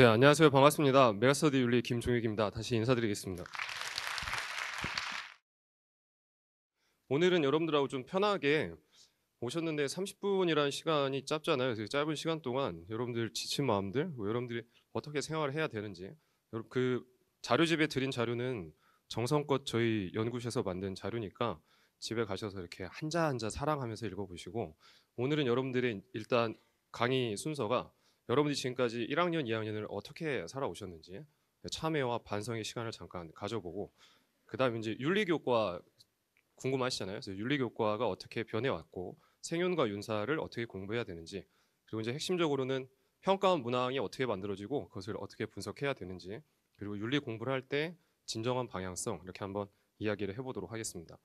네, 안녕하세요. 반갑습니다. 메가스터디 윤리 김종익입니다. 다시 인사드리겠습니다. 오늘은 여러분들하고 좀 편하게 오셨는데 30분이라는 시간이 짧잖아요. 그래서 짧은 시간 동안 여러분들 지친 마음들, 뭐 여러분들이 어떻게 생활을 해야 되는지 그 자료집에 드린 자료는 정성껏 저희 연구실에서 만든 자료니까 집에 가셔서 이렇게 한자 한자 사랑하면서 읽어보시고 오늘은 여러분들의 일단 강의 순서가 여러분이 지금까지 1학년, 2학년을 어떻게 살아오셨는지 참회와 반성의 시간을 잠깐 가져보고 그다음 이제 윤리교과 궁금하시잖아요. 그래서 윤리교과가 어떻게 변해왔고 생윤과 윤사를 어떻게 공부해야 되는지 그리고 이제 핵심적으로는 평가 원 문항이 어떻게 만들어지고 그것을 어떻게 분석해야 되는지 그리고 윤리 공부를 할 때 진정한 방향성 이렇게 한번 이야기를 해보도록 하겠습니다.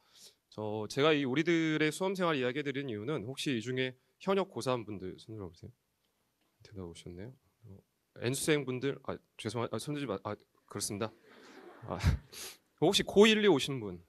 저 제가 이 우리들의 수험생활 이야기 드리는 이유는 혹시 이 중에 현역 고3 분들 손들어 보세요. 대답 오셨네요. 엔수생 어, 분들 아, 죄송한 아, 손들지 마. 아, 그렇습니다. 아, 혹시 고1리 오신 분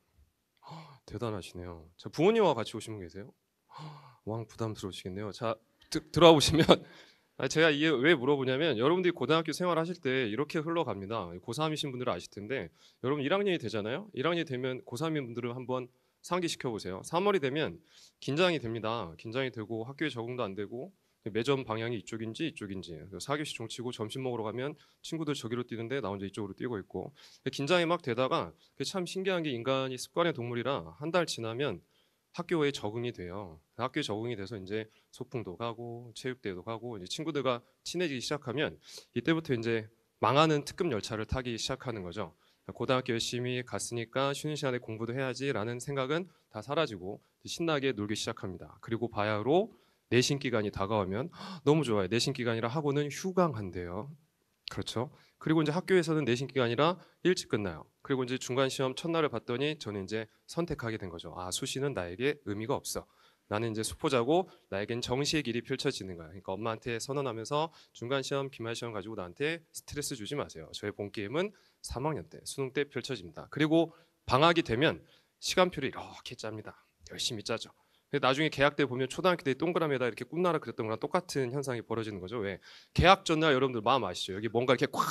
허, 대단하시네요. 자 부모님과 같이 오신 분 계세요? 허, 왕 부담스러우시겠네요. 자 드, 들어와 보시면 아, 제가 이게 왜 물어보냐면 여러분들이 고등학교 생활하실 때 이렇게 흘러갑니다. 고3이신 분들은 아실 텐데 여러분 1학년이 되잖아요. 1학년이 되면 고3인 분들은 한번 상기시켜 보세요. 3월이 되면 긴장이 됩니다. 긴장이 되고 학교에 적응도 안 되고 그 매점 방향이 이쪽인지 이쪽인지 사교시 종치고 점심 먹으러 가면 친구들 저기로 뛰는데 나 혼자 이쪽으로 뛰고 있고 긴장이 막 되다가 참 신기한 게 인간이 습관의 동물이라 한 달 지나면 학교에 적응이 돼요. 그 학교에 적응이 돼서 이제 소풍도 가고 체육대회도 가고 이제 친구들과 친해지기 시작하면 이때부터 이제 망하는 특급 열차를 타기 시작하는 거죠. 그러니까 고등학교 열심히 갔으니까 쉬는 시간에 공부도 해야지라는 생각은 다 사라지고 신나게 놀기 시작합니다. 그리고 바야흐로 내신 기간이 다가오면 너무 좋아요. 내신 기간이라 하고는 휴강한대요. 그렇죠? 그리고 이제 학교에서는 내신 기간이라 일찍 끝나요. 그리고 이제 중간 시험 첫날을 봤더니 저는 이제 선택하게 된 거죠. 아, 수시는 나에게 의미가 없어. 나는 이제 수포자고 나에겐 정시의 길이 펼쳐지는 거야. 그러니까 엄마한테 선언하면서 중간 시험, 기말 시험 가지고 나한테 스트레스 주지 마세요. 저의 본 게임은 3학년 때, 수능 때 펼쳐집니다. 그리고 방학이 되면 시간표를 이렇게 짭니다. 열심히 짜죠. 나중에 계약 때 보면 초등학교 때 동그라미에다 이렇게 꿈나라 그렸던 거랑 똑같은 현상이 벌어지는 거죠. 왜? 계약 전날 여러분들 마음 아시죠? 여기 뭔가 이렇게 꽉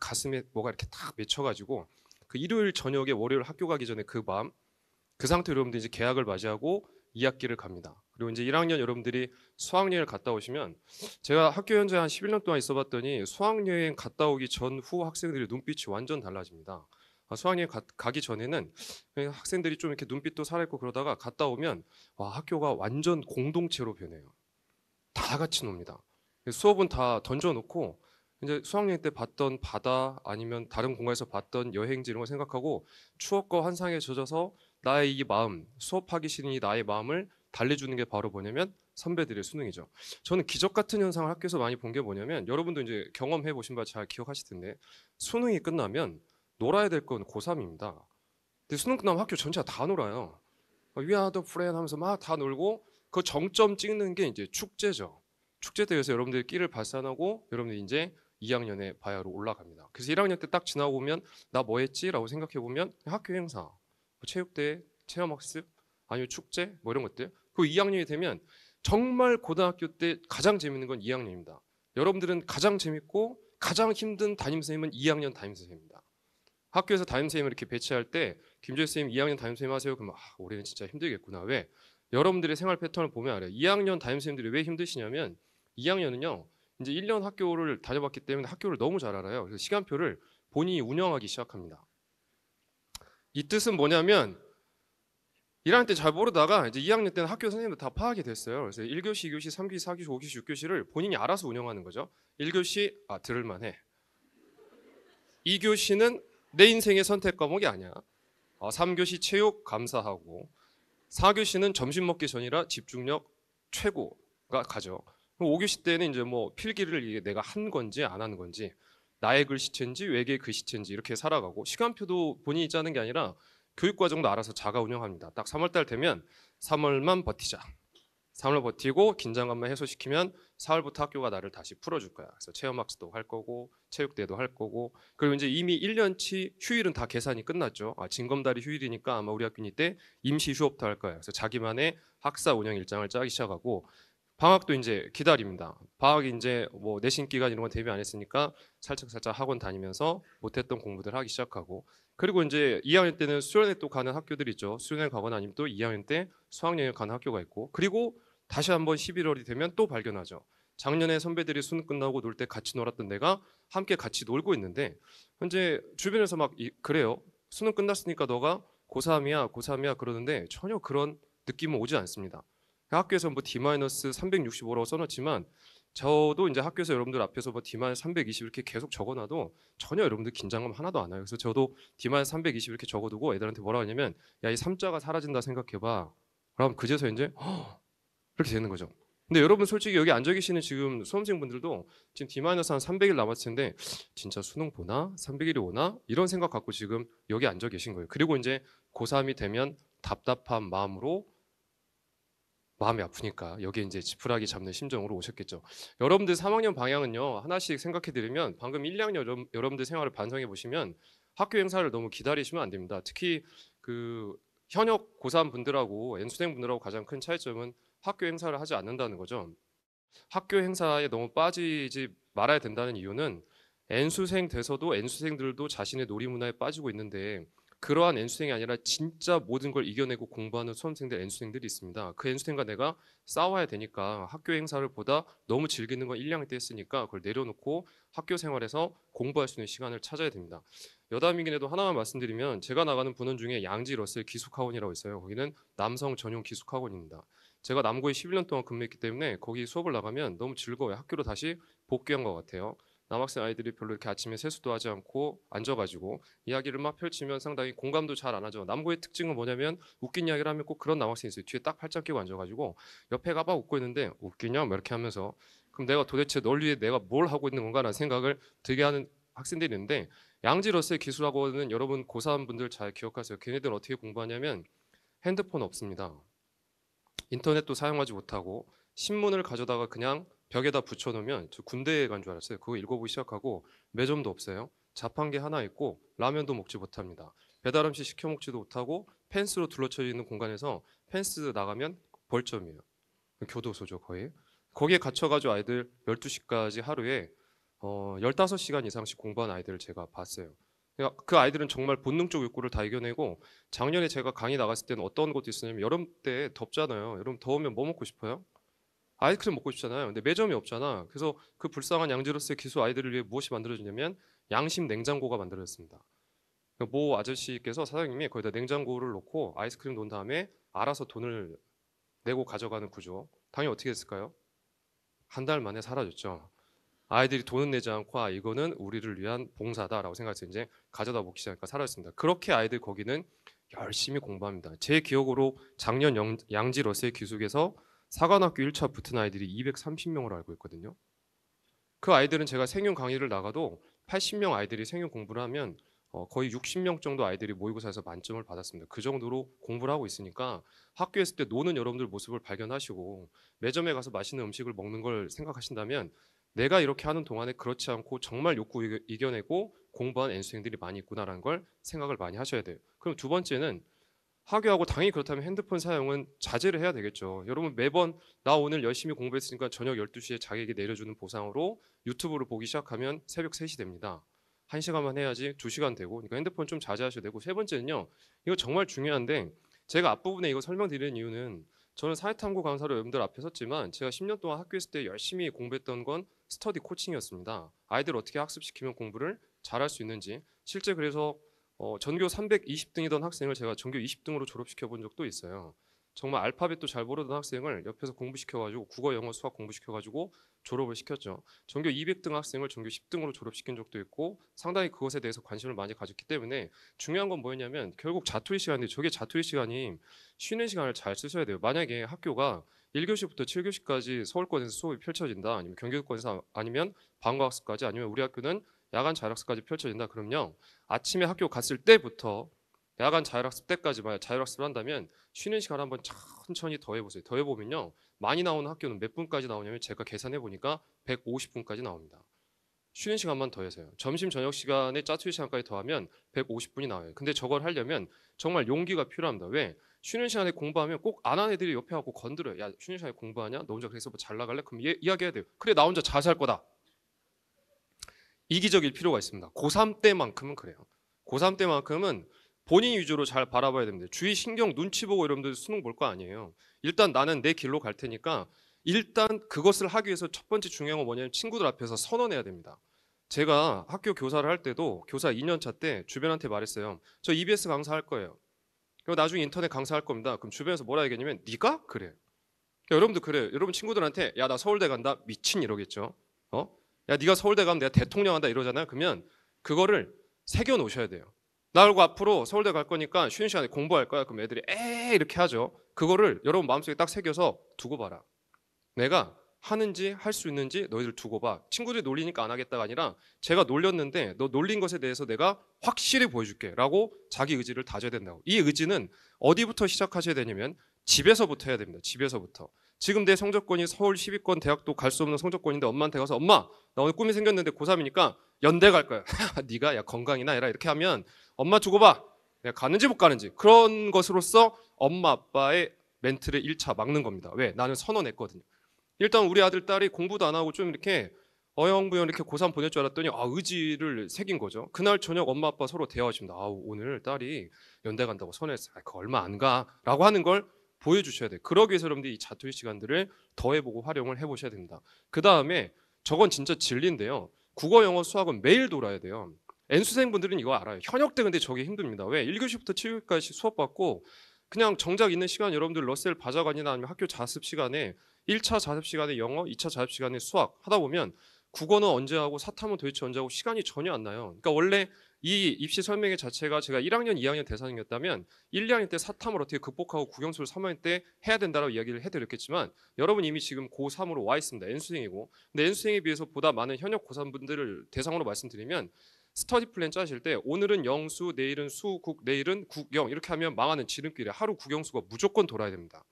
가슴에 뭐가 이렇게 딱 맺혀가지고 그 일요일 저녁에 월요일 학교 가기 전에 그 밤, 그 상태 여러분들 이제 계약을 맞이하고 2학기를 갑니다. 그리고 이제 1학년 여러분들이 수학여행을 갔다 오시면 제가 학교 현장에한 11년 동안 있어봤더니 수학여행 갔다 오기 전 후 학생들의 눈빛이 완전 달라집니다. 어, 수학여행 가, 기 전에는 학생들이 좀 이렇게 눈빛도 살아있고 그러다가 갔다 오면 와 학교가 완전 공동체로 변해요. 다 같이 놉니다. 수업은 다 던져놓고 이제 수학여행 때 봤던 바다 아니면 다른 공간에서 봤던 여행지 이런 걸 생각하고 추억과 환상에 젖어서 나의 이 마음 수업하기 싫으니 나의 마음을 달래주는 게 바로 뭐냐면 선배들의 수능이죠. 저는 기적 같은 현상을 학교에서 많이 본 게 뭐냐면 여러분도 이제 경험해 보신 바 잘 기억하실 텐데 수능이 끝나면 놀아야 될 건 고3입니다. 근데 수능 끝나면 학교 전체가 다 놀아요. 위아더 프렌 하면서 막 다 놀고 그 정점 찍는 게 이제 축제죠. 축제 때에서 여러분들이 끼를 발산하고 여러분들이 이제 2학년에 바야로 올라갑니다. 그래서 1학년 때 딱 지나고 보면 나 뭐 했지라고 생각해 보면 학교 행사, 뭐 체육대회, 체험학습, 아니면 축제 뭐 이런 것들. 그 2학년이 되면 정말 고등학교 때 가장 재밌는 건 2학년입니다. 여러분들은 가장 재밌고 가장 힘든 담임 선생님은 2학년 담임 선생님입니다. 학교에서 담임 선생님을 이렇게 배치할 때 김재수 선생님 2학년 담임 선생님 하세요. 그럼 아, 올해는 진짜 힘들겠구나. 왜? 여러분들의 생활 패턴을 보면 알아요. 2학년 담임 선생님들이 왜 힘드시냐면 2학년은요. 이제 1년 학교를 다녀봤기 때문에 학교를 너무 잘 알아요. 그래서 시간표를 본인이 운영하기 시작합니다. 이 뜻은 뭐냐면 1학년 때 잘 모르다가 이제 2학년 때는 학교 선생님들 다 파악이 됐어요. 그래서 1교시, 2교시, 3교시, 4교시, 5교시, 6교시를 본인이 알아서 운영하는 거죠. 1교시 아 들을만 해. 2교시는 내 인생의 선택 과목이 아니야. 어, 3교시 체육 감사하고 4교시는 점심 먹기 전이라 집중력 최고가 가죠. 그 5교시 때는 이제 뭐 필기를 내가 한 건지 안 한 건지 나의 글씨체인지 외계 글씨체인지 이렇게 살아가고 시간표도 본인이 짜는 게 아니라 교육과정도 알아서 자가 운영합니다. 딱 3월달 되면 3월만 버티자. 3월 버티고 긴장감만 해소시키면 4월부터 학교가 나를 다시 풀어줄 거야. 그래서 체험학습도 할 거고 체육대회도 할 거고 그리고 이제 이미 1년치 휴일은 다 계산이 끝났죠. 아, 징검다리 휴일이니까 아마 우리 학교는 이때 임시 휴업도 할 거야. 그래서 자기만의 학사 운영 일정을 짜기 시작하고 방학도 이제 기다립니다. 방학이 이제 뭐 내신 기간 이런 건 대비 안 했으니까 살짝 살짝 학원 다니면서 못했던 공부들 하기 시작하고 그리고 이제 2학년 때는 수련회 또 가는 학교들 있죠. 수련회 가거나 아니면 또 2학년 때 수학여행 가는 학교가 있고 그리고 다시 한번 11월이 되면 또 발견하죠. 작년에 선배들이 수능 끝나고 놀 때 같이 놀았던 내가 함께 같이 놀고 있는데 현재 주변에서 막 이, 그래요. 수능 끝났으니까 너가 고3이야, 고3이야 그러는데 전혀 그런 느낌은 오지 않습니다. 학교에서 뭐 D-365라고 써놨지만 저도 이제 학교에서 여러분들 앞에서 뭐 D-320 이렇게 계속 적어놔도 전혀 여러분들 긴장감 하나도 안 와요. 그래서 저도 D-320 이렇게 적어두고 애들한테 뭐라 고 하냐면 야이 3자가 사라진다 생각해봐. 그럼 그제서 이제 허! 그렇게 되는 거죠. 근데 여러분 솔직히 여기 앉아 계시는 지금 수험생분들도 지금 디마이너스 한 300일 남았을 텐데 진짜 수능 보나? 300일이 오나? 이런 생각 갖고 지금 여기 앉아 계신 거예요. 그리고 이제 고3이 되면 답답한 마음으로 마음이 아프니까 여기에 이제 지푸라기 잡는 심정으로 오셨겠죠. 여러분들 3학년 방향은요. 하나씩 생각해 드리면 방금 1학년 여러분들 생활을 반성해 보시면 학교 행사를 너무 기다리시면 안 됩니다. 특히 그 현역 고3 분들하고 N수생 분들하고 가장 큰 차이점은 학교 행사를 하지 않는다는 거죠. 학교 행사에 너무 빠지지 말아야 된다는 이유는 N수생 돼서도 N수생들도 자신의 놀이문화에 빠지고 있는데 그러한 N수생이 아니라 진짜 모든 걸 이겨내고 공부하는 수험생들 N수생들이 있습니다. 그 N수생과 내가 싸워야 되니까 학교 행사를 보다 너무 즐기는 건 1학년 때 했으니까 그걸 내려놓고 학교 생활에서 공부할 수 있는 시간을 찾아야 됩니다. 여담이긴 해도 하나만 말씀드리면 제가 나가는 분원 중에 양지 러셀 기숙학원이라고 있어요. 거기는 남성 전용 기숙학원입니다. 제가 남고에 11년 동안 근무했기 때문에 거기 수업을 나가면 너무 즐거워요. 학교로 다시 복귀한 것 같아요. 남학생 아이들이 별로 이렇게 아침에 세수도 하지 않고 앉아가지고 이야기를 막 펼치면 상당히 공감도 잘 안 하죠. 남고의 특징은 뭐냐면 웃긴 이야기를 하면 꼭 그런 남학생이 있어요. 뒤에 딱 팔짱 끼고 앉아가지고 옆에 가봐 웃고 있는데 웃기냐? 막 이렇게 하면서 그럼 내가 도대체 널 위해 내가 뭘 하고 있는 건가라는 생각을 들게 하는 학생들이 있는데 양지러스의 기술학원은 여러분 고3 분들 잘 기억하세요. 걔네들 은 어떻게 공부하냐면 핸드폰 없습니다. 인터넷도 사용하지 못하고 신문을 가져다가 그냥 벽에다 붙여놓으면 저 군대에 간 줄 알았어요. 그거 읽어보기 시작하고 매점도 없어요. 자판기 하나 있고 라면도 먹지 못합니다. 배달 음식 시켜 먹지도 못하고 펜스로 둘러쳐 있는 공간에서 펜스 나가면 벌점이에요. 교도소죠 거의. 거기에 갇혀가지고 아이들 12시까지 하루에 어, 15시간 이상씩 공부한 아이들을 제가 봤어요. 그 아이들은 정말 본능적 욕구를 다 이겨내고 작년에 제가 강의 나갔을 때는 어떤 것도 있었냐면 여름 때 덥잖아요. 여름 더우면 뭐 먹고 싶어요? 아이스크림 먹고 싶잖아요. 근데 매점이 없잖아. 그래서 그 불쌍한 양지로스의 기수 아이들을 위해 무엇이 만들어지냐면 양심 냉장고가 만들어졌습니다. 그러니까 모 아저씨께서 사장님이 거기다 냉장고를 놓고 아이스크림 놓은 다음에 알아서 돈을 내고 가져가는 구조. 당연히 어떻게 됐을까요한 달 만에 사라졌죠. 아이들이 돈은 내지 않고 아 이거는 우리를 위한 봉사다라고 생각해서 이제 가져다 먹기 시작하니까 살아있습니다. 그렇게 아이들 거기는 열심히 공부합니다. 제 기억으로 작년 영, 양지 러셀 기숙에서 사관학교 1차 붙은 아이들이 230명으로 알고 있거든요. 그 아이들은 제가 생윤 강의를 나가도 80명 아이들이 생윤 공부를 하면 어, 거의 60명 정도 아이들이 모의고사에서 만점을 받았습니다. 그 정도로 공부를 하고 있으니까 학교에 있을 때 노는 여러분들 모습을 발견하시고 매점에 가서 맛있는 음식을 먹는 걸 생각하신다면 내가 이렇게 하는 동안에 그렇지 않고 정말 욕구 이겨내고 공부한 N수생들이 많이 있구나라는 걸 생각을 많이 하셔야 돼요. 그럼 두 번째는 학교하고 당연히 그렇다면 핸드폰 사용은 자제를 해야 되겠죠. 여러분 매번 나 오늘 열심히 공부했으니까 저녁 12시에 자기에게 내려주는 보상으로 유튜브를 보기 시작하면 새벽 3시 됩니다. 1시간만 해야지 2시간 되고 그러니까 핸드폰 좀 자제하셔야 되고 세 번째는요. 이거 정말 중요한데 제가 앞부분에 이거 설명드리는 이유는 저는 사회탐구 강사로 여러분들 앞에 섰지만 제가 10년 동안 학교에 있을 때 열심히 공부했던 건 스터디 코칭이었습니다. 아이들 어떻게 학습시키면 공부를 잘할 수 있는지 실제 그래서 어, 전교 320등이던 학생을 제가 전교 20등으로 졸업시켜 본 적도 있어요. 정말 알파벳도 잘 모르던 학생을 옆에서 공부시켜가지고 국어, 영어, 수학 공부시켜가지고 졸업을 시켰죠. 전교 200등 학생을 전교 10등으로 졸업시킨 적도 있고 상당히 그것에 대해서 관심을 많이 가졌기 때문에 중요한 건 뭐였냐면 결국 자투리 시간인데 저게 자투리 시간이 쉬는 시간을 잘 쓰셔야 돼요. 만약에 학교가 1교시부터 7교시까지 서울권에서 수업이 펼쳐진다. 아니면 경기도권에서 아니면 방과학습까지 아니면 우리 학교는 야간 자율학습까지 펼쳐진다. 그럼요. 아침에 학교 갔을 때부터 야간 자율학습 때까지 만약 자율학습을 한다면 쉬는 시간 한번 천천히 더해보세요. 더해보면요. 많이 나오는 학교는 몇 분까지 나오냐면 제가 계산해보니까 150분까지 나옵니다. 쉬는 시간만 더해서요. 점심 저녁 시간에 짜투리 시간까지 더하면 150분이 나와요. 근데 저걸 하려면 정말 용기가 필요합니다. 왜? 쉬는 시간에 공부하면 꼭 안 한 애들이 옆에 하고 건드려요. 야 쉬는 시간에 공부하냐? 너 혼자 그래서 뭐잘 나갈래? 그럼 얘 이야기해야 돼요. 그래 나 혼자 자살 거다. 이기적일 필요가 있습니다. 고3 때만큼은 그래요. 고3 때만큼은 본인 위주로 잘 바라봐야 됩니다. 주의 신경 눈치 보고 여러분들 수능 볼 거 아니에요. 일단 나는 내 길로 갈 테니까 일단 그것을 하기 위해서 첫 번째 중요한 건 뭐냐면 친구들 앞에서 선언해야 됩니다. 제가 학교 교사를 할 때도 교사 2년차 때 주변한테 말했어요. 저 EBS 강사 할 거예요. 그리고 나중에 인터넷 강사할 겁니다. 그럼 주변에서 뭐라 얘기하냐면 네가 그래. 그러니까 여러분도 그래. 여러분 친구들한테 야 나 서울대 간다 미친 이러겠죠. 어? 야 네가 서울대 가면 내가 대통령 한다 이러잖아요. 그러면 그거를 새겨 놓으셔야 돼요. 나 알고 앞으로 서울대 갈 거니까 쉬는 시간에 공부할 거야. 그럼 애들이 에 이렇게 하죠. 그거를 여러분 마음속에 딱 새겨서 두고 봐라. 내가 하는지 할 수 있는지 너희들 두고 봐. 친구들이 놀리니까 안 하겠다가 아니라 제가 놀렸는데 너 놀린 것에 대해서 내가 확실히 보여줄게라고 자기 의지를 다져야 된다고. 이 의지는 어디부터 시작하셔야 되냐면 집에서부터 해야 됩니다. 집에서부터. 지금 내 성적권이 서울 1 0권 대학도 갈 수 없는 성적권인데 엄마한테 가서 엄마 나 오늘 꿈이 생겼는데 고3이니까 연대 갈 거야. 네가 야 건강이나 해라 이렇게 하면 엄마 두고 봐. 내가 가는지 못 가는지 그런 것으로서 엄마 아빠의 멘트를 1차 막는 겁니다. 왜? 나는 선언했거든요. 일단 우리 아들 딸이 공부도 안 하고 좀 이렇게 어영부영 이렇게 고3 보낼 줄 알았더니 아 의지를 새긴 거죠. 그날 저녁 엄마 아빠 서로 대화하십니다. 아 오늘 딸이 연대 간다고 선했어. 아, 그 얼마 안 가라고 하는 걸 보여주셔야 돼. 그러기 위해서 여러분들이 이자투리 시간들을 더해보고 활용을 해보셔야 됩니다. 그 다음에 저건 진짜 진리인데요. 국어, 영어, 수학은 매일 돌아야 돼요. N수생분들은 이거 알아요. 현역 때 근데 저게 힘듭니다. 왜? 1교시부터 7교까지 수업 받고 그냥 정작 있는 시간 여러분들 러셀 바자관이나 아니면 학교 자습 시간에 1차 자습 시간에 영어, 2차 자습 시간에 수학 하다 보면 국어는 언제 하고 사탐은 도대체 언제 하고 시간이 전혀 안 나요. 그러니까 원래 이 입시 설명회 자체가 제가 1학년, 2학년 대상이었다면 1, 2학년 때 사탐을 어떻게 극복하고 국영수를 3학년 때 해야 된다라고 이야기를 해드렸겠지만 여러분 이미 지금 고3으로 와 있습니다. n 수생이고 근데 n 수생에 비해서 보다 많은 현역 고3분들을 대상으로 말씀드리면 스터디 플랜 짜실 때 오늘은 영수, 내일은 수, 국, 내일은 국영 이렇게 하면 망하는 지름길에 하루 국영수가 무조건 돌아야 됩니다.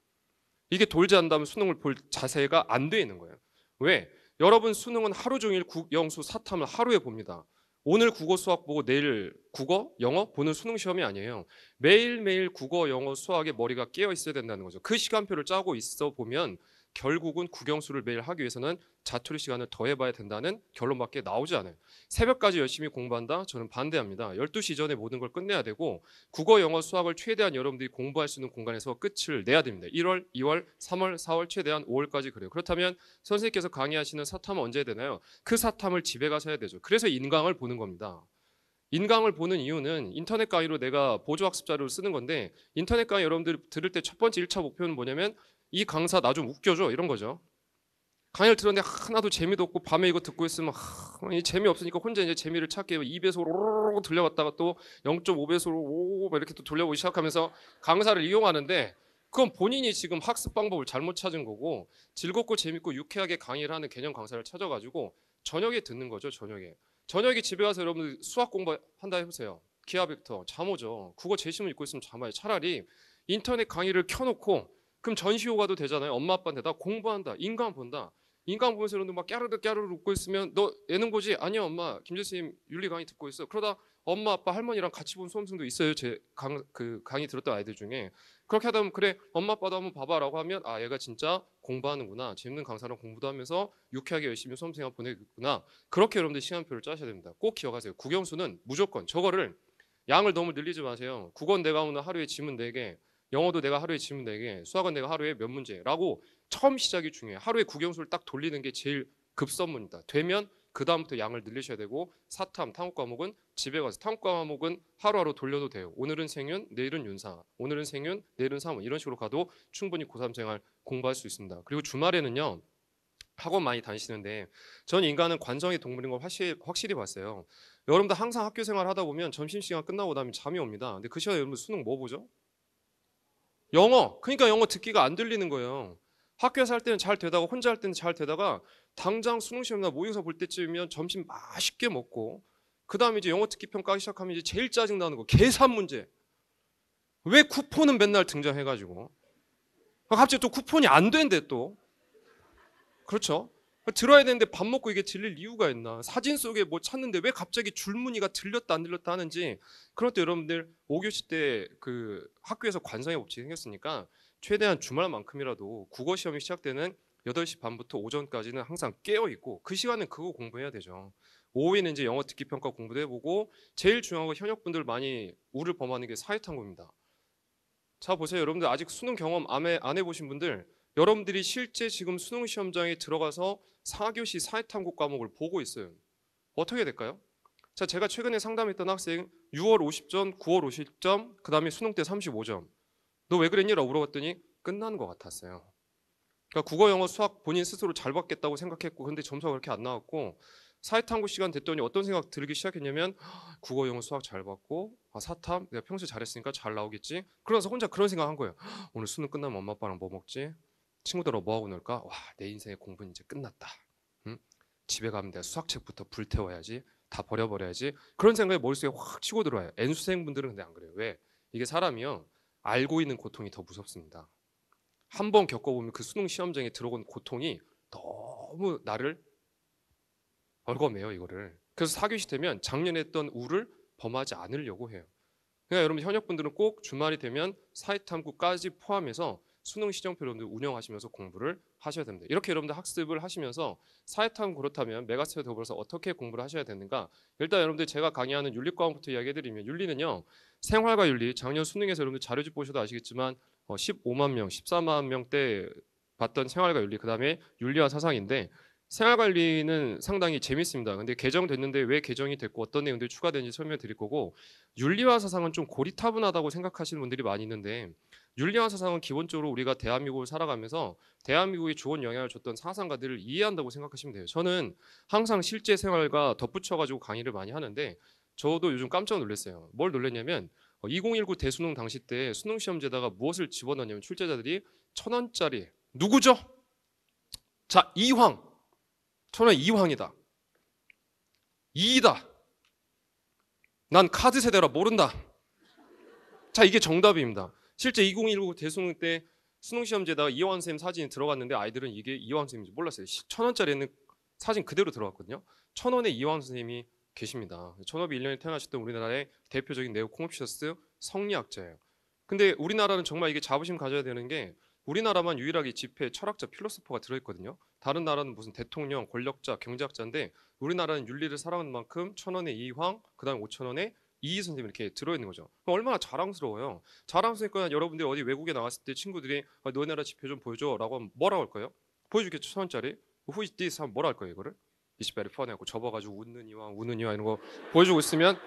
이게 돌지 않다면 수능을 볼 자세가 안 돼 있는 거예요. 왜? 여러분 수능은 하루 종일 국영수 사탐을 하루에 봅니다. 오늘 국어 수학 보고 내일 국어 영어 보는 수능 시험이 아니에요. 매일매일 국어 영어 수학에 머리가 깨어 있어야 된다는 거죠. 그 시간표를 짜고 있어 보면 결국은 국영수를 매일 하기 위해서는 자투리 시간을 더해봐야 된다는 결론밖에 나오지 않아요. 새벽까지 열심히 공부한다? 저는 반대합니다. 12시 전에 모든 걸 끝내야 되고 국어, 영어, 수학을 최대한 여러분들이 공부할 수 있는 공간에서 끝을 내야 됩니다. 1월, 2월, 3월, 4월, 최대한 5월까지 그래요. 그렇다면 선생님께서 강의하시는 사탐은 언제 되나요? 그 사탐을 집에 가서 해야 되죠. 그래서 인강을 보는 겁니다. 인강을 보는 이유는 인터넷 강의로 내가 보조학습 자료를 쓰는 건데 인터넷 강의 여러분들 들을 때 첫 번째 1차 목표는 뭐냐면 이 강사 나 좀 웃겨줘 이런 거죠. 강의를 들었는데 하나도 재미도 없고 밤에 이거 듣고 있으면 하, 이 재미 없으니까 혼자 이제 재미를 찾게 2배속으로 돌려봤다가 또 0.5배속으로 이렇게 또 돌려보기 시작하면서 강사를 이용하는데 그건 본인이 지금 학습 방법을 잘못 찾은 거고 즐겁고 재밌고 유쾌하게 강의를 하는 개념 강사를 찾아가지고 저녁에 듣는 거죠 저녁에 저녁에 집에 가서 여러분 들 수학 공부한다 해보세요 기하 벡터 잠오죠 국어 제시문 읽고 있으면 잠아요 차라리 인터넷 강의를 켜놓고 그럼 전시효가도 되잖아요. 엄마 아빠한테 나 공부한다. 인간 본다. 인간 보면서 이런막 깨르르 깨르르 웃고 있으면 너 예능 보지? 아니야 엄마. 김재수님 윤리 강의 듣고 있어. 그러다 엄마 아빠 할머니랑 같이 본 수험생도 있어요. 제 강 그 강의 들었던 아이들 중에 그렇게 하다 보면 그래 엄마 아빠도 한번 봐봐라고 하면 아 얘가 진짜 공부하는구나. 재밌는 강사랑 공부도 하면서 유쾌하게 열심히 수험생활 보내겠구나. 그렇게 여러분들 시간표를 짜셔야 됩니다. 꼭 기억하세요. 국영수는 무조건 저거를 양을 너무 늘리지 마세요. 국어 내가 오늘 하루에 지문 네개 영어도 내가 하루에 지문 4게 수학은 내가 하루에 몇 문제라고 처음 시작이 중요해 하루에 국영수를 딱 돌리는 게 제일 급선무입니다. 되면 그 다음부터 양을 늘리셔야 되고 사탐, 탐구 과목은 집에 가서 탐구 과목은 하루하루 돌려도 돼요. 오늘은 생윤, 내일은 윤상, 오늘은 생윤, 내일은 사문 이런 식으로 가도 충분히 고3 생활 공부할 수 있습니다. 그리고 주말에는요. 학원 많이 다니시는데 전 인간은 관정의 동물인 걸 확실히, 확실히 봤어요. 여러분도 항상 학교 생활 하다 보면 점심시간 끝나고 나면 잠이 옵니다. 근데 그 시간에 여러분 수능 뭐 보죠? 영어. 그러니까 영어 듣기가 안 들리는 거예요. 학교에서 할 때는 잘 되다가 혼자 할 때는 잘 되다가 당장 수능 시험이나 모의고사 볼 때쯤이면 점심 맛있게 먹고 그다음에 이제 영어 듣기 평가 하기 시작하면 이제 제일 짜증 나는 거 계산 문제. 왜 쿠폰은 맨날 등장해 가지고 아, 갑자기 또 쿠폰이 안 된대 또. 그렇죠? 들어야 되는데 밥 먹고 이게 들릴 이유가 있나? 사진 속에 뭐 찾는데 왜 갑자기 줄무늬가 들렸다 안 들렸다 하는지 그런 때 여러분들 5교시 때 그 학교에서 관상의 법칙이 생겼으니까 최대한 주말만큼이라도 국어 시험이 시작되는 8시 반부터 오전까지는 항상 깨어 있고 그 시간은 그거 공부해야 되죠. 오후에는 이제 영어 듣기 평가 공부도 해보고 제일 중요한 건 현역분들 많이 우를 범하는 게 사회탐구입니다. 자 보세요 여러분들 아직 수능 경험 안 해보신 분들 여러분들이 실제 지금 수능 시험장에 들어가서 4교시 사회탐구 과목을 보고 있어요. 어떻게 될까요? 자, 제가 최근에 상담했던 학생 6월 50점, 9월 50점, 그다음에 수능 때 35점. 너 왜 그랬니? 라고 물어봤더니 끝난 것 같았어요. 그러니까 국어, 영어, 수학 본인 스스로 잘 받겠다고 생각했고 근데 점수가 그렇게 안 나왔고 사회탐구 시간 됐더니 어떤 생각 들기 시작했냐면 국어, 영어, 수학 잘 받고 아, 사탐 내가 평소에 잘했으니까 잘 나오겠지. 그러면서 혼자 그런 생각한 거예요. 오늘 수능 끝나면 엄마 아빠랑 뭐 먹지? 친구들하 뭐하고 놀까? 와, 내 인생의 공부는 이제 끝났다. 응? 집에 가면 내가 수학책부터 불태워야지. 다 버려버려야지. 그런 생각이 머릿속에 확 치고 들어와요. N수생분들은 근데 안 그래요. 왜? 이게 사람이요. 알고 있는 고통이 더 무섭습니다. 한 번 겪어보면 그 수능 시험장에 들어온 고통이 너무 나를 벌검매요 이거를. 그래서 사교시 되면 작년에 했던 우를 범하지 않으려고 해요. 그러니까 여러분 현역분들은 꼭 주말이 되면 사회탐구까지 포함해서 수능 시정표 여 운영하시면서 공부를 하셔야 됩니다. 이렇게 여러분들 학습을 하시면서 사회탐 그렇다면 메가스에 더불어서 어떻게 공부를 하셔야 되는가? 일단 여러분들 제가 강의하는 윤리 과목부터 이야기해드리면 윤리는요 생활과 윤리 작년 수능에서 여러분들 자료집 보셔도 아시겠지만 15만 어, 명, 14만 명대 봤던 생활과 윤리, 그 다음에 윤리와 사상인데 생활관리는 상당히 재밌습니다. 근데 개정됐는데 왜 개정이 됐고 어떤 내용들이 추가되는지 설명드릴 해 거고 윤리와 사상은 좀 고리타분하다고 생각하시는 분들이 많이 있는데 윤리와 사상은 기본적으로 우리가 대한민국을 살아가면서 대한민국이 좋은 영향을 줬던 사상가들을 이해한다고 생각하시면 돼요. 저는 항상 실제 생활과 덧붙여가지고 강의를 많이 하는데 저도 요즘 깜짝 놀랐어요. 뭘 놀랐냐면 2019 어, 대수능 당시 때 수능 시험제다가 무엇을 집어넣냐면 출제자들이 천 원짜리 누구죠? 자 이황 저는 이황이다. 이이다. 난 카드 세대라 모른다. 자, 이게 정답입니다. 실제 2019 대수능 때 수능 시험지에다가 이황 선생님 사진이 들어갔는데 아이들은 이게 이황 님인지 몰랐어요. 천 원짜리 있는 사진 그대로 들어갔거든요. 천 원에 이황 선생님이 계십니다. 천업이 1년에 태어나셨던 우리나라의 대표적인 네오콩옵셔스 성리학자예요. 근데 우리나라는 정말 이게 자부심 가져야 되는 게 우리나라만 유일하게 집회에 철학자 필로스퍼가 들어있거든요. 다른 나라는 무슨 대통령, 권력자, 경제학자인데 우리나라는 윤리를 사랑하는 만큼 천 원에 이황, 그다음 오천 원에 이희 선생님 이렇게 들어있는 거죠. 얼마나 자랑스러워요. 자랑스러니까 여러분들이 어디 외국에 나갔을 때 친구들이 아, 어, 너네 나라 집회 좀 보여줘라고 하면 뭐라고 할까요? 보여줄게 천 원짜리. Who is this? 하면 뭐라 고 할까요 이거를? 이십배를 펀하고 접어가지고 웃는 이왕 우는 이왕 이런 거 보여주고 있으면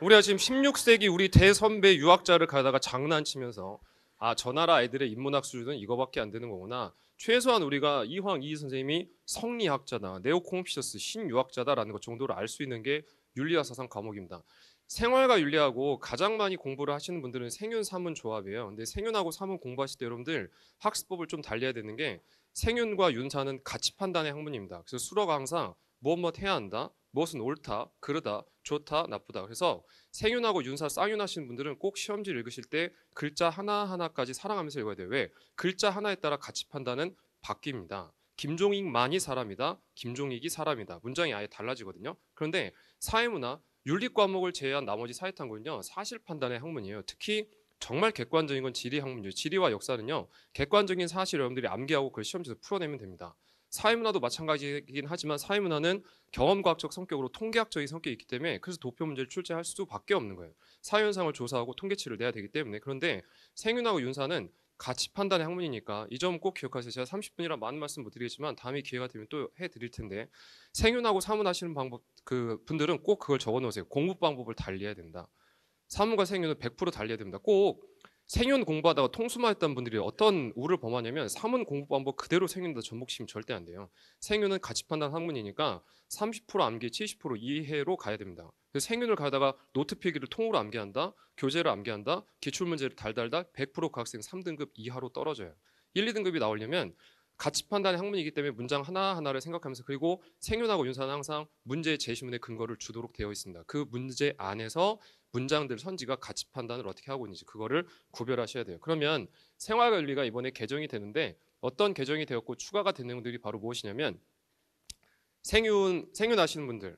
우리가 지금 16세기 우리 대선배 유학자를 가다가 장난치면서 아, 저 나라 애들의 인문학 수준은 이거밖에 안 되는 거구나. 최소한 우리가 이황 이 선생님이 성리학자다, 네오콩피셔스 신유학자다라는 것 정도를 알 수 있는 게 윤리와 사상 과목입니다. 생활과 윤리하고 가장 많이 공부를 하시는 분들은 생윤 사문 조합이에요. 근데 생윤하고 사문 공부하실 때 여러분들 학습법을 좀 달려야 되는 게 생윤과 윤사는 가치 판단의 학문입니다. 그래서 수러가 항상 무엇 무 해야 한다, 무엇은 옳다, 그러다, 좋다, 나쁘다. 그래서 생윤하고 윤사, 쌍윤 하시는 분들은 꼭 시험지를 읽으실 때 글자 하나하나까지 사랑하면서 읽어야 돼요. 왜? 글자 하나에 따라 가치 판단은 바뀝니다. 김종익만이 사람이다. 김종익이 사람이다. 문장이 아예 달라지거든요. 그런데 사회문화, 윤리 과목을 제외한 나머지 사회탐구는요. 사실 판단의 학문이에요. 특히 정말 객관적인 건 지리 학문이에요. 지리와 역사는요. 객관적인 사실을 여러분들이 암기하고 그걸 시험지에서 풀어내면 됩니다. 사회문화도 마찬가지이긴 하지만 사회문화는 경험과학적 성격으로 통계학적인 성격이 있기 때문에 그래서 도표 문제를 출제할 수밖에 없는 거예요. 사회현상을 조사하고 통계치를 내야 되기 때문에 그런데 생윤하고 윤사는 가치 판단의 학문이니까 이 점 꼭 기억하세요. 제가 30분이라 많은 말씀 못 드리겠지만 다음에 기회가 되면 또 해드릴 텐데 생윤하고 사문하시는 방법 그 분들은 꼭 그걸 적어놓으세요. 공부 방법을 달리해야 된다. 사문과 생윤은 100% 달리해야 됩니다. 꼭 생윤 공부하다가 통수만 했던 분들이 어떤 우를 범하냐면 사문 공부 방법 그대로 생윤다 전복심 절대 안 돼요. 생윤은 가치 판단 학문이니까 30% 암기, 70% 이해로 가야 됩니다. 그래서 생윤을 가다가 노트 필기를 통으로 암기한다, 교재를 암기한다, 기출 문제를 달달다1 0 0과 학생 3등급 이하로 떨어져요. 1, 2등급이 나오려면 가치 판단의 학문이기 때문에 문장 하나하나를 생각하면서 그리고 생윤하고 윤사는 항상 문제 제시문의 근거를 주도록 되어 있습니다. 그 문제 안에서 문장들 선지가 가치 판단을 어떻게 하고 있는지 그거를 구별하셔야 돼요. 그러면 생활관리가 이번에 개정이 되는데 어떤 개정이 되었고 추가가 된 내용들이 바로 무엇이냐면 생윤 생윤 하시는 분들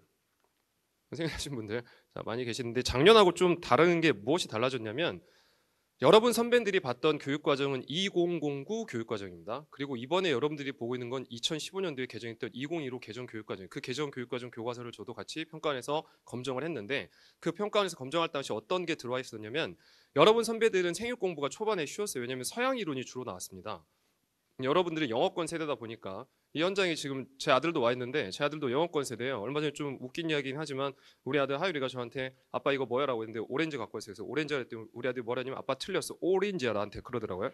생윤 하시는 분들 많이 계시는데 작년하고 좀 다른 게 무엇이 달라졌냐면 여러분 선배들이 봤던 교육과정은 2009 교육과정입니다. 그리고 이번에 여러분들이 보고 있는 건 2015년도에 개정했던 2015 개정 교육과정. 그 개정 교육과정 교과서를 저도 같이 평가원에서 검정을 했는데 그 평가원에서 검정할 당시 어떤 게 들어와 있었냐면 여러분 선배들은 생육 공부가 초반에 쉬웠어요. 왜냐하면 서양 이론이 주로 나왔습니다. 여러분들은 영어권 세대다 보니까 이 현장에 지금 제 아들도 와 있는데 제 아들도 영어권 세대예요. 얼마 전에 좀 웃긴 이야기긴 하지만 우리 아들 하율이가 저한테 아빠 이거 뭐야라고 했는데 오렌지 갖고 왔어요. 그래서 오렌지 그랬더니 우리 아들이 뭐라냐면 했 아빠 틀렸어. 오렌지야 나한테 그러더라고요.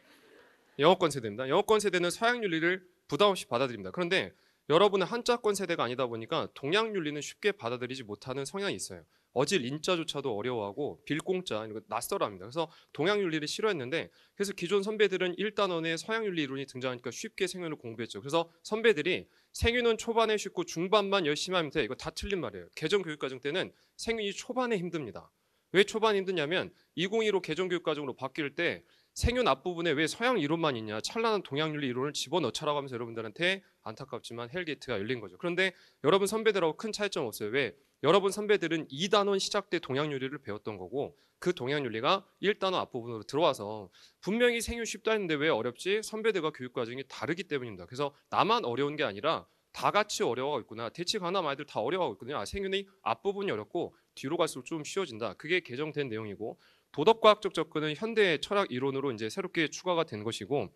영어권 세대입니다. 영어권 세대는 서양 윤리를 부담 없이 받아들입니다. 그런데 여러분은 한자권 세대가 아니다 보니까 동양 윤리는 쉽게 받아들이지 못하는 성향이 있어요. 어질 인자조차도 어려워하고 빌공자 이거 낯설어합니다. 그래서 동양 윤리를 싫어했는데 그래서 기존 선배들은 1단원에 서양 윤리 이론이 등장하니까 쉽게 생윤을 공부했죠. 그래서 선배들이 생윤은 초반에 쉽고 중반만 열심히 하면 돼. 이거 다 틀린 말이에요. 개정 교육과정 때는 생윤이 초반에 힘듭니다. 왜 초반에 힘드냐면 2015 개정 교육과정으로 바뀔 때 생윤 앞부분에 왜 서양 이론만 있냐 찬란한 동양윤리 이론을 집어넣자라고 하면서 여러분들한테 안타깝지만 헬게이트가 열린 거죠. 그런데 여러분 선배들하고 큰 차이점 없어요. 왜? 여러분 선배들은 2단원 시작 때 동양윤리를 배웠던 거고 그 동양윤리가 1단원 앞부분으로 들어와서 분명히 생윤 쉽다 했는데 왜 어렵지? 선배들과 교육 과정이 다르기 때문입니다. 그래서 나만 어려운 게 아니라 다 같이 어려워하고 있구나. 대책 하나 말들 다 어려워하고 있거든요. 아, 생윤의 앞부분이 어렵고 뒤로 갈수록 좀 쉬워진다. 그게 개정된 내용이고 도덕과학적 접근은 현대 철학 이론으로 이제 새롭게 추가가 된 것이고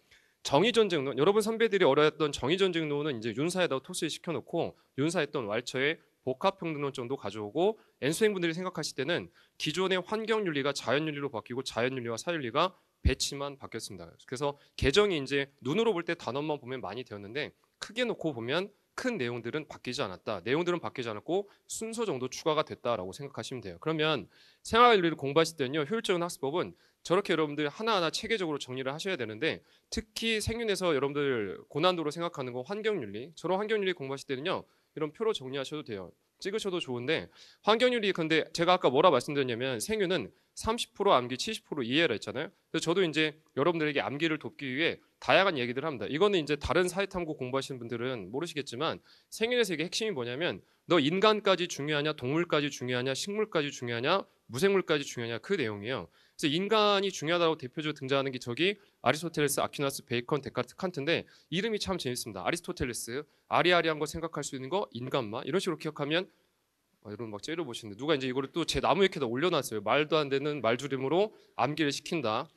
정의전쟁론 여러분 선배들이 어려웠던 정의전쟁론은 이제 윤사에다 토스에 시켜놓고 윤사했던 왈처의 복합평등론 정도 가져오고 엔수행분들이 생각하실 때는 기존의 환경윤리가 자연윤리로 바뀌고 자연윤리와 사윤리가 배치만 바뀌었습니다. 그래서 개정이 이제 눈으로 볼 때 단원만 보면 많이 되었는데 크게 놓고 보면 큰 내용들은 바뀌지 않았다. 내용들은 바뀌지 않았고 순서 정도 추가가 됐다라고 생각하시면 돼요. 그러면 생활윤리를 공부하실 때는요. 효율적인 학습법은 저렇게 여러분들 하나하나 체계적으로 정리를 하셔야 되는데 특히 생윤에서 여러분들 고난도로 생각하는 거 환경윤리 저런 환경윤리 공부하실 때는요. 이런 표로 정리하셔도 돼요. 찍으셔도 좋은데 환경윤리 근데 제가 아까 뭐라 말씀드렸냐면 생윤은 30% 암기 70% 이해를 했잖아요. 그래서 저도 이제 여러분들에게 암기를 돕기 위해 다양한 얘기들을 합니다. 이거는 이제 다른 사회탐구 공부하시는 분들은 모르시겠지만 생일에서 이게 핵심이 뭐냐면 너 인간까지 중요하냐, 동물까지 중요하냐, 식물까지 중요하냐, 무생물까지 중요하냐 그 내용이에요. 그래서 인간이 중요하다고 대표적으로 등장하는 게 저기 아리스토텔레스, 아퀴나스, 베이컨, 데카르트, 칸트인데 이름이 참 재밌습니다. 아리스토텔레스, 아리아리한 거 생각할 수 있는 거 인간마 이런 식으로 기억하면 아, 여러분 막 째려 보시는데 누가 이제 이거를 또 제 나무위에다 올려놨어요. 말도 안 되는 말줄림으로 암기를 시킨다.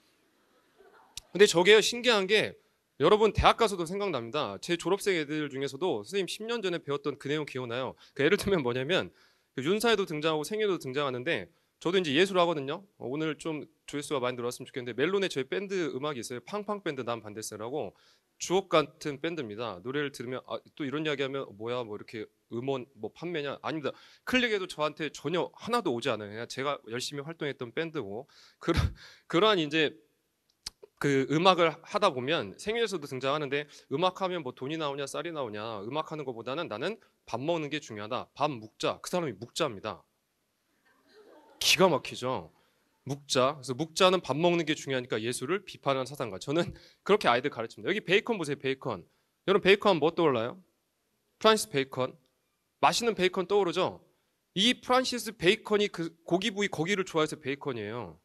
근데 저게 신기한 게 여러분 대학 가서도 생각납니다. 제 졸업생 애들 중에서도 선생님 10년 전에 배웠던 그 내용 기억나요? 그 예를 들면 뭐냐면 그 윤사에도 등장하고 생에도 등장하는데 저도 이제 예술 하거든요. 어, 오늘 좀 조회수가 많이 늘었으면 좋겠는데 멜론에 저희 밴드 음악이 있어요. 팡팡 밴드 남 반대세라고 주옥 같은 밴드입니다. 노래를 들으면 아, 또 이런 이야기하면 어, 뭐야 뭐 이렇게 음원 뭐 판매냐 아닙니다. 클릭해도 저한테 전혀 하나도 오지 않아요. 제가 열심히 활동했던 밴드고 그러, 그러한 이제 그 음악을 하다 보면 생일에서도 등장하는데 음악하면 뭐 돈이 나오냐 쌀이 나오냐 음악하는 것보다는 나는 밥 먹는 게 중요하다 밥 묵자 그 사람이 묵자입니다 기가 막히죠 묵자 그래서 묵자는 밥 먹는 게 중요하니까 예수를 비판한 사상가 저는 그렇게 아이들 가르칩니다 여기 베이컨 보세요 베이컨 여러분 베이컨 뭐 떠올라요 프란시스 베이컨 맛있는 베이컨 떠오르죠 이 프란시스 베이컨이 그 고기 부위 거기를 좋아해서 베이컨이에요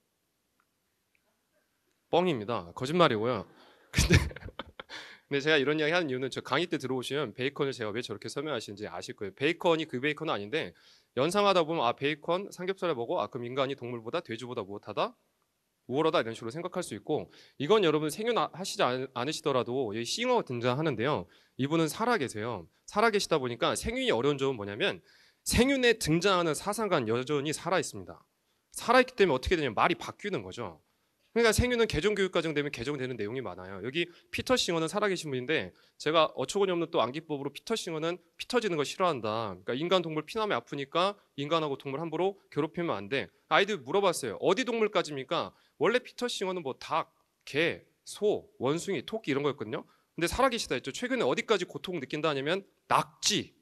뻥입니다. 거짓말이고요. 근데 근데 제가 이런 이야기 하는 이유는 저 강의 때 들어오시면 베이컨을 제가 왜 저렇게 설명하시는지 아실 거예요. 베이컨이 그 베이컨은 아닌데 연상하다 보면 아 베이컨 삼겹살을 먹어 아 그럼 인간이 동물보다 돼지보다 못하다 우월하다 이런 식으로 생각할 수 있고 이건 여러분 생연하시지 않으시더라도 싱어 등장하는데요. 이분은 살아계세요. 살아계시다 보니까 생윤이 어려운 점은 뭐냐면 생윤에 등장하는 사상관 여전히 살아 있습니다. 살아있기 때문에 어떻게 되냐면 말이 바뀌는 거죠. 그러니까 생유는 개종 교육 과정 되면 개종되는 내용이 많아요. 여기 피터 싱어는 살아계신 분인데 제가 어처구니 없는 또 암기법으로 피터 싱어는 피 터지는 걸 싫어한다. 그러니까 인간 동물 피나면 아프니까 인간하고 동물 함부로 괴롭히면 안 돼. 아이들 물어봤어요. 어디 동물까지입니까? 원래 피터 싱어는 뭐 닭, 개, 소, 원숭이, 토끼 이런 거였거든요. 근데 살아계시다 했죠. 최근에 어디까지 고통 느낀다 하냐면 낙지.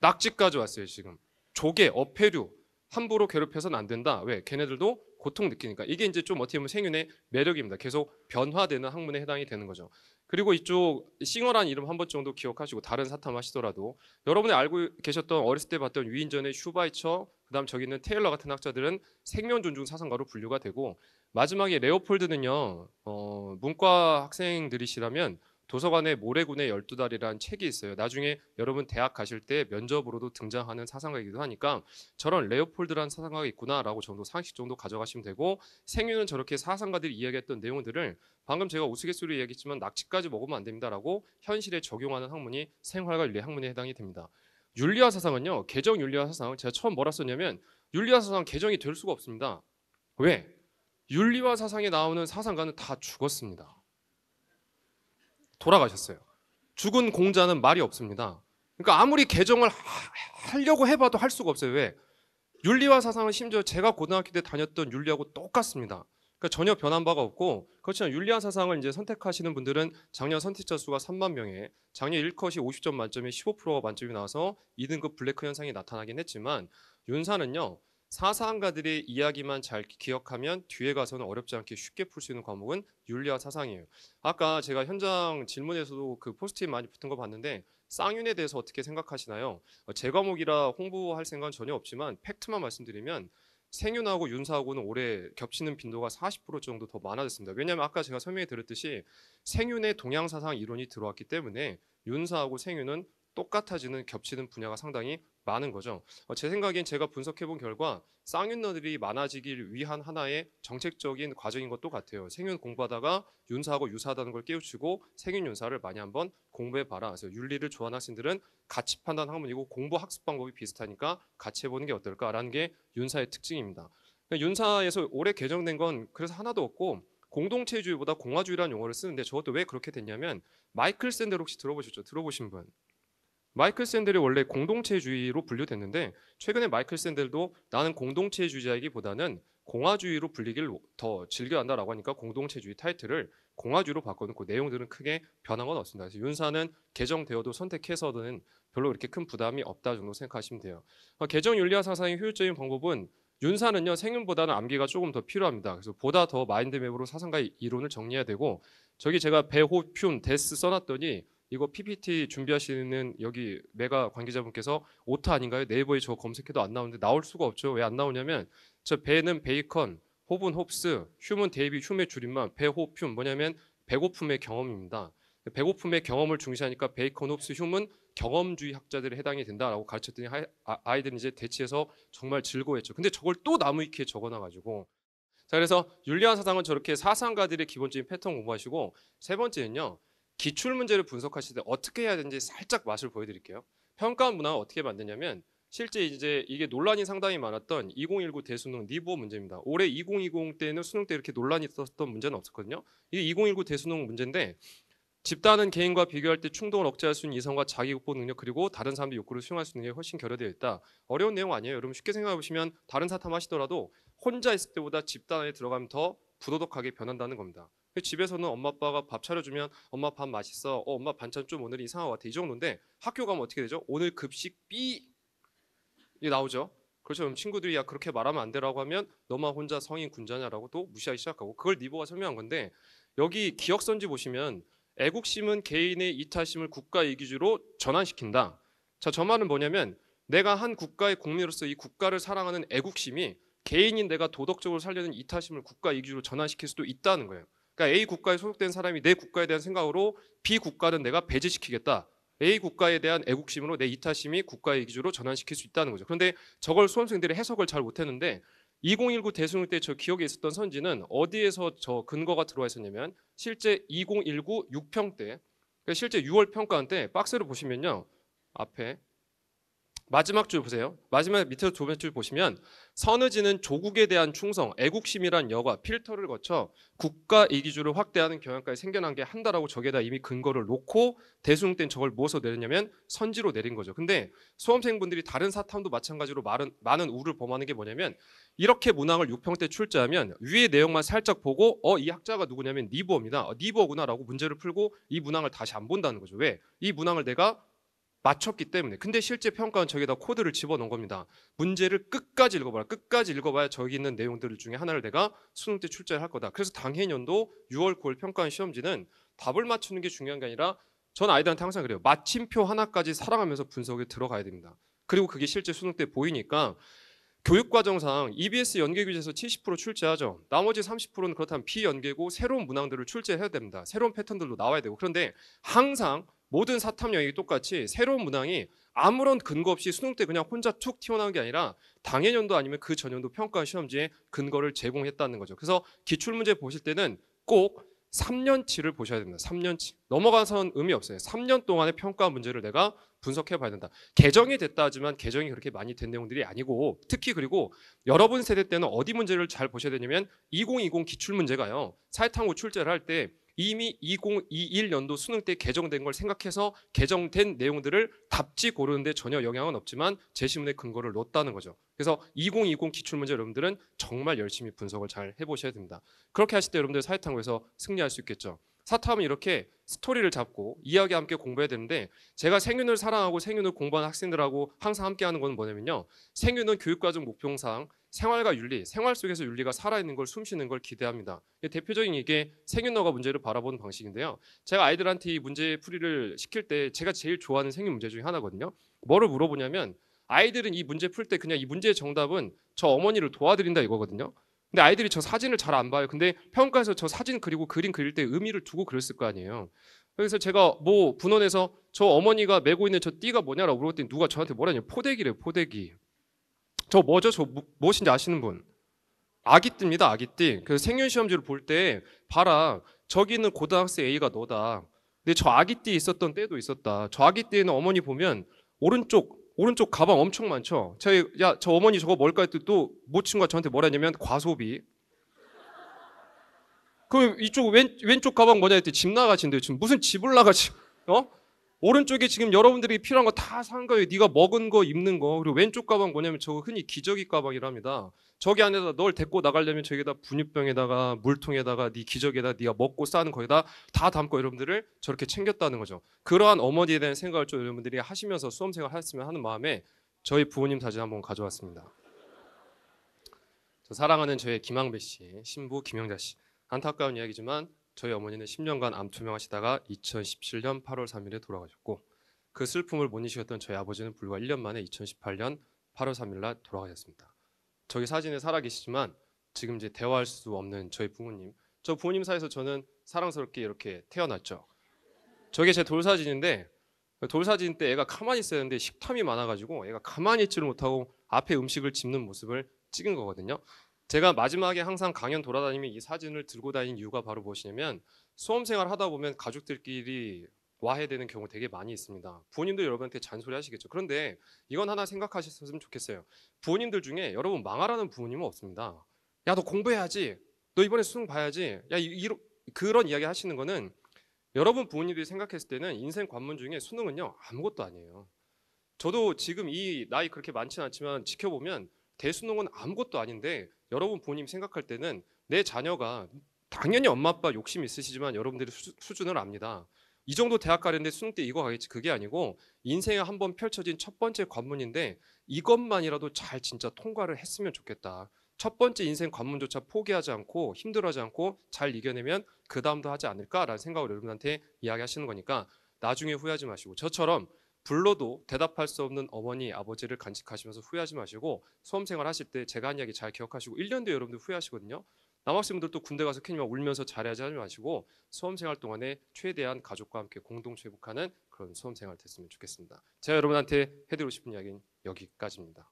낙지까지 왔어요 지금. 조개, 어패류 함부로 괴롭혀서는 안 된다. 왜? 걔네들도 고통 느끼니까 이게 이제 좀 어떻게 보면 생윤의 매력입니다. 계속 변화되는 학문에 해당이 되는 거죠. 그리고 이쪽 싱어란 이름 한 번 정도 기억하시고 다른 사탐 하시더라도 여러분이 알고 계셨던 어렸을 때 봤던 위인전의 슈바이처 그다음 저기 있는 테일러 같은 학자들은 생명 존중 사상가로 분류가 되고 마지막에 레오폴드는요 어, 문과 학생들이시라면 도서관에 모래군의 열두 달이라는 책이 있어요. 나중에 여러분 대학 가실 때 면접으로도 등장하는 사상가이기도 하니까 저런 레오폴드라는 사상가가 있구나라고 정도 상식 정도 가져가시면 되고 생유는 저렇게 사상가들이 이야기했던 내용들을 방금 제가 우스갯소리로 이야기했지만 낙지까지 먹으면 안 됩니다라고 현실에 적용하는 학문이 생활과 윤리 학문에 해당이 됩니다. 윤리와 사상은요. 개정 윤리와 사상 제가 처음 뭐라 썼냐면 윤리와 사상 개정이 될 수가 없습니다. 왜? 윤리와 사상에 나오는 사상가는 다 죽었습니다. 돌아가셨어요. 죽은 공자는 말이 없습니다. 그러니까 아무리 개정을 하, 려고 해봐도 할 수가 없어요. 왜? 윤리와 사상은 심지어 제가 고등학교 때 다녔던 윤리하고 똑같습니다. 그러니까 전혀 변한 바가 없고 그렇지만 윤리와 사상을 이제 선택하시는 분들은 작년 선택자 수가 3만 명에 작년 1컷이 50점 만점에 15%가 만점이 나와서 2등급 블랙 현상이 나타나긴 했지만 윤사는요 사상가들의 이야기만 잘 기억하면 뒤에 가서는 어렵지 않게 쉽게 풀 수 있는 과목은 윤리와 사상이에요. 아까 제가 현장 질문에서도 그 포스트잇 많이 붙은 거 봤는데 쌍윤에 대해서 어떻게 생각하시나요? 어, 제 과목이라 홍보할 생각은 전혀 없지만 팩트만 말씀드리면 생윤하고 윤사하고는 올해 겹치는 빈도가 40% 정도 더 많아졌습니다. 왜냐하면 아까 제가 설명해 드렸듯이 생윤의 동양사상 이론이 들어왔기 때문에 윤사하고 생윤은 똑같아지는 겹치는 분야가 상당히 많은 거죠. 어, 제 생각엔 제가 분석해 본 결과 쌍윤너들이 많아지길 위한 하나의 정책적인 과정인 것도 같아요. 생윤 공부하다가 윤사하고 유사하다는 걸 깨우치고 생윤 윤사를 많이 한번 공부해 봐라. 그래서 윤리를 좋아하는 학생들은 같이 판단 학문이고 공부 학습 방법이 비슷하니까 같이 해보는 게 어떨까라는 게 윤사의 특징입니다. 그러니까 윤사에서 올해 개정된 건 그래서 하나도 없고 공동체주의보다 공화주의라는 용어를 쓰는데 저것도 왜 그렇게 됐냐면 마이클 샌델 혹시 들어보셨죠? 들어보신 분? 마이클 샌델이 원래 공동체주의로 분류됐는데 최근에 마이클 샌델도 나는 공동체주의자이기보다는 공화주의로 불리길 더 즐겨한다라고 하니까 공동체주의 타이틀을 공화주의로 바꿔놓고 내용들은 크게 변한 건 없습니다. 그래서 윤사는 개정되어도 선택해서는 별로 그렇게 큰 부담이 없다 정도 생각하시면 돼요. 어, 개정 윤리화 사상의 효율적인 방법은 윤사는요 생윤보다는 암기가 조금 더 필요합니다. 그래서 보다 더 마인드맵으로 사상가의 이론을 정리해야 되고 저기 제가 배호 퓨 데스 써놨더니 이거 PPT 준비하시는 여기 메가 관계자분께서 오타 아닌가요? 네이버에 저 검색해도 안 나오는데 나올 수가 없죠. 왜 안 나오냐면 저 배는 베이컨, 호분 홉스, 휴먼 데이비 휴메 줄임만 배호퓨 뭐냐면 배고픔의 경험입니다. 배고픔의 경험을 중시하니까 베이컨 홉스 휴먼 경험주의 학자들에 해당이 된다라고 가르쳤더니 아, 이들은 이제 대치해서 정말 즐거워했죠. 근데 저걸 또 나무위키에 적어놔가지고 자 그래서 윤리한 사상은 저렇게 사상가들의 기본적인 패턴 공부하시고 세 번째는요 기출 문제를 분석하실 때 어떻게 해야 되는지 살짝 맛을 보여드릴게요. 평가 문항 어떻게 만드냐면 실제 이제 이게 논란이 상당히 많았던 2019 대수능 니보 문제입니다. 올해 2020 때는 수능 때 이렇게 논란이 있었던 문제는 없었거든요. 이게 2019 대수능 문제인데 집단은 개인과 비교할 때 충동을 억제할 수 있는 이성과 자기 극복 능력 그리고 다른 사람들 욕구를 수용할 수 있는 게 훨씬 결여되어 있다. 어려운 내용 아니에요. 여러분 쉽게 생각해 보시면 다른 사탐 하시더라도 혼자 있을 때보다 집단 에 들어가면 더 부도덕하게 변한다는 겁니다. 그 집에서는 엄마 아빠가 밥 차려주면 엄마 밥 맛있어. 어, 엄마 반찬 좀 오늘 이상한 것 같아. 이 정도인데 학교 가면 어떻게 되죠? 오늘 급식 B 이 나오죠. 그렇죠. 그럼 친구들이 야 그렇게 말하면 안 되라고 하면 너만 혼자 성인 군자냐라고 또 무시하기 시작하고 그걸 니보가 설명한 건데 여기 기억선지 보시면 애국심은 개인의 이타심을 국가 이기주로 전환시킨다. 자, 저 말은 뭐냐면 내가 한 국가의 국민으로서 이 국가를 사랑하는 애국심이 개인인 내가 도덕적으로 살려는 이타심을 국가 이기주로 전환시킬 수도 있다는 거예요. 그러니까 A 국가에 소속된 사람이 내 국가에 대한 생각으로 B 국가는 내가 배제시키겠다. A 국가에 대한 애국심으로 내 이타심이 국가의 기주로 전환시킬 수 있다는 거죠. 그런데 저걸 수험생들이 해석을 잘 못했는데 2019 대승일 때저 기억에 있었던 선지는 어디에서 저 근거가 들어와 있었냐면 실제 2019 6평 때 그러니까 실제 6월 평가한 때 박스를 보시면요 앞에 마지막 줄 보세요. 마지막 밑에서 두 번째 줄 보시면 선의지는 조국에 대한 충성, 애국심이란 여과 필터를 거쳐 국가 이기주를 확대하는 경향까지 생겨난 게 한다라고 저게다 이미 근거를 놓고 대수능 땐 저걸 무엇으로 내렸냐면 선지로 내린 거죠. 근데 수험생분들이 다른 사탐도 마찬가지로 많은, 많은 우를 범하는 게 뭐냐면 이렇게 문항을 6평 때 출제하면 위의 내용만 살짝 보고 어 이 학자가 누구냐면 니버입니다. 어, 니버구나라고 문제를 풀고 이 문항을 다시 안 본다는 거죠. 왜? 이 문항을 내가 맞췄기 때문에. 근데 실제 평가는 저기다 코드를 집어넣은 겁니다. 문제를 끝까지 읽어봐라. 끝까지 읽어봐야 저기 있는 내용들 중에 하나를 내가 수능 때 출제를 할 거다. 그래서 당해년도 6월 9월 평가한 시험지는 답을 맞추는 게 중요한 게 아니라 전 아이들한테 항상 그래요. 마침표 하나까지 사랑하면서 분석에 들어가야 됩니다. 그리고 그게 실제 수능 때 보이니까 교육과정상 EBS 연계규제에서 70% 출제하죠. 나머지 30%는 그렇다면 비연계고 새로운 문항들을 출제해야 됩니다. 새로운 패턴들도 나와야 되고 그런데 항상 모든 사탐 영역이 똑같이 새로운 문항이 아무런 근거 없이 수능 때 그냥 혼자 툭 튀어나온 게 아니라 당해년도 아니면 그 전년도 평가 시험지에 근거를 제공했다는 거죠. 그래서 기출문제 보실 때는 꼭 3년치를 보셔야 됩니다. 3년치. 넘어가선 의미 없어요. 3년 동안의 평가 문제를 내가 분석해 봐야 된다. 개정이 됐다 하지만 개정이 그렇게 많이 된 내용들이 아니고 특히 그리고 여러분 세대 때는 어디 문제를 잘 보셔야 되냐면 2020 기출 문제가요. 사회탐구 출제를 할때 이미 2021년도 수능 때 개정된 걸 생각해서 개정된 내용들을 답지 고르는데 전혀 영향은 없지만 제시문에 근거를 넣었다는 거죠. 그래서 2020 기출문제 여러분들은 정말 열심히 분석을 잘 해보셔야 됩니다. 그렇게 하실 때 여러분들 사회탐구에서 승리할 수 있겠죠. 사탐은 이렇게 스토리를 잡고 이야기와 함께 공부해야 되는데 제가 생윤을 사랑하고 생윤을 공부하는 학생들하고 항상 함께하는 건 뭐냐면요. 생윤은 교육과정 목표상 생활과 윤리, 생활 속에서 윤리가 살아있는 걸 숨쉬는 걸 기대합니다. 대표적인 게 생윤너가 문제를 바라보는 방식인데요. 제가 아이들한테 이 문제 풀이를 시킬 때 제가 제일 좋아하는 생윤 문제 중에 하나거든요. 뭐를 물어보냐면 아이들은 이 문제 풀 때 그냥 이 문제의 정답은 저 어머니를 도와드린다 이거거든요. 근데 아이들이 저 사진을 잘 안 봐요. 근데 평가에서 저 사진 그리고 그림 그릴 때 의미를 두고 그렸을 거 아니에요. 그래서 제가 뭐 분원에서 저 어머니가 메고 있는 저 띠가 뭐냐라고 물어봤더니 누가 저한테 뭐라냐 포대기래 포대기 저 뭐죠? 저 무, 무엇인지 아시는 분? 아기띠입니다, 아기띠. 그래서 생윤시험지를볼 때 봐라. 저기 있는 고등학생 A가 너다. 근데 저 아기띠 있었던 때도 있었다. 저 아기띠에는 어머니 보면 오른쪽 오른쪽 가방 엄청 많죠. 저희 야저 어머니 저거 뭘까 했더니 또 모친과 뭐 저한테 뭐라 했냐면 과소비. 그럼 이쪽 왼, 왼쪽 가방 뭐냐 했더니 집나가신대요 지금 무슨 집을 나가지? 어? 오른쪽에 지금 여러분들이 필요한 거 다 산 거예요. 네가 먹은 거, 입는 거. 그리고 왼쪽 가방 뭐냐면 저거 흔히 기저귀 가방이랍니다. 저기 안에다 널 데리고 나가려면 저기다 분유병에다가 물통에다가 네 기저귀에다 네가 먹고 싸는 거에다 다 담고 여러분들을 저렇게 챙겼다는 거죠. 그러한 어머니에 대한 생각을 좀 여러분들이 하시면서 수험생활 하셨으면 하는 마음에 저희 부모님 사진 한번 가져왔습니다. 저 사랑하는 저의 김항배 씨, 신부 김영자 씨. 안타까운 이야기지만 저희 어머니는 10년간 암 투명하시다가 2017년 8월 3일에 돌아가셨고 그 슬픔을 못 이기셨던 저희 아버지는 불과 1년 만에 2018년 8월 3일 날 돌아가셨습니다. 저기 사진에 살아계시지만 지금 이제 대화할 수 없는 저희 부모님 저 부모님 사이에서 저는 사랑스럽게 이렇게 태어났죠. 저게 제 돌사진인데 그 돌사진 때 애가 가만히 있었는데 식탐이 많아가지고 애가 가만히 있지를 못하고 앞에 음식을 집는 모습을 찍은 거거든요. 제가 마지막에 항상 강연 돌아다니면 이 사진을 들고 다닌 이유가 바로 무엇이냐면 수험생활 하다 보면 가족들끼리 와해되는 경우 되게 많이 있습니다. 부모님도 여러분한테 잔소리 하시겠죠. 그런데 이건 하나 생각하셨으면 좋겠어요. 부모님들 중에 여러분 망하라는 부모님은 없습니다. 야 너 공부해야지. 너 이번에 수능 봐야지. 야 이, 그런 이야기 하시는 거는 여러분 부모님들이 생각했을 때는 인생 관문 중에 수능은요 아무것도 아니에요. 저도 지금 이 나이 그렇게 많지는 않지만 지켜보면 대수능은 아무것도 아닌데 여러분 본인 생각할 때는 내 자녀가 당연히 엄마 아빠 욕심 있으시지만 여러분들이 수준을 압니다. 이 정도 대학 가는데 수능 때 이거 가겠지 그게 아니고 인생에 한 번 펼쳐진 첫 번째 관문인데 이것만이라도 잘 진짜 통과를 했으면 좋겠다. 첫 번째 인생 관문조차 포기하지 않고 힘들어하지 않고 잘 이겨내면 그 다음도 하지 않을까라는 생각을 여러분한테 이야기하시는 거니까 나중에 후회하지 마시고 저처럼 불러도 대답할 수 없는 어머니, 아버지를 간직하시면서 후회하지 마시고 수험생활 하실 때 제가 한 이야기 잘 기억하시고 1년 뒤에 여러분들 후회하시거든요. 남학생분들도 군대 가서 괜히 울면서 잘해야지 하지 마시고 수험생활 동안에 최대한 가족과 함께 공동 회복하는 그런 수험생활 됐으면 좋겠습니다. 제가 여러분한테 해드리고 싶은 이야기는 여기까지입니다.